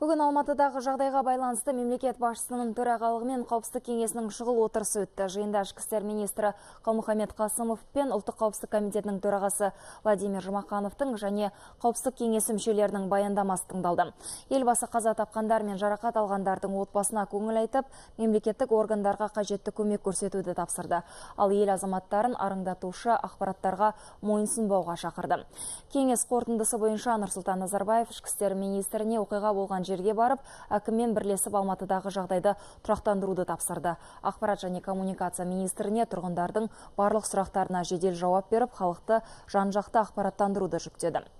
Бүгін Алматыдағы жағдайға байланысты мемлекет басшысының төрағалығымен қауіпсіздік кеңесінің шұғыл отырысы өтті. Жиында ішкі істер министрі Қалмұхамед Қасымов пен ұлттық қауіпсіздік комитетінің төрағасы Владимир Жұмақановтың және қауіпсіздік кеңесі мүшелерінің баяндамасы тыңдалды. Елбасы қаза тапқандар мен жарақат алғандардың отбасына көңіл айтып, мемлекеттік органдарға қажетті көмек көрсетуді тапсырды. Ал ел азаматтарын арыңдатушы ақпараттарға мойынсынбауға шақырды. Кеңес қорытындысы бойынша Нұрсұлтан Назарбаев ішкі істер министріне оқиға болған жерге барып, әкіммен бірлесіп Алматыдағы жағдайды тұрақтандыруды тапсырды. Ақпарат және коммуникация министріне тұрғындардың барлық сұрақтарына жедел жауап беріп, халықты жан-жақты ақпараттандыруды жүктеді.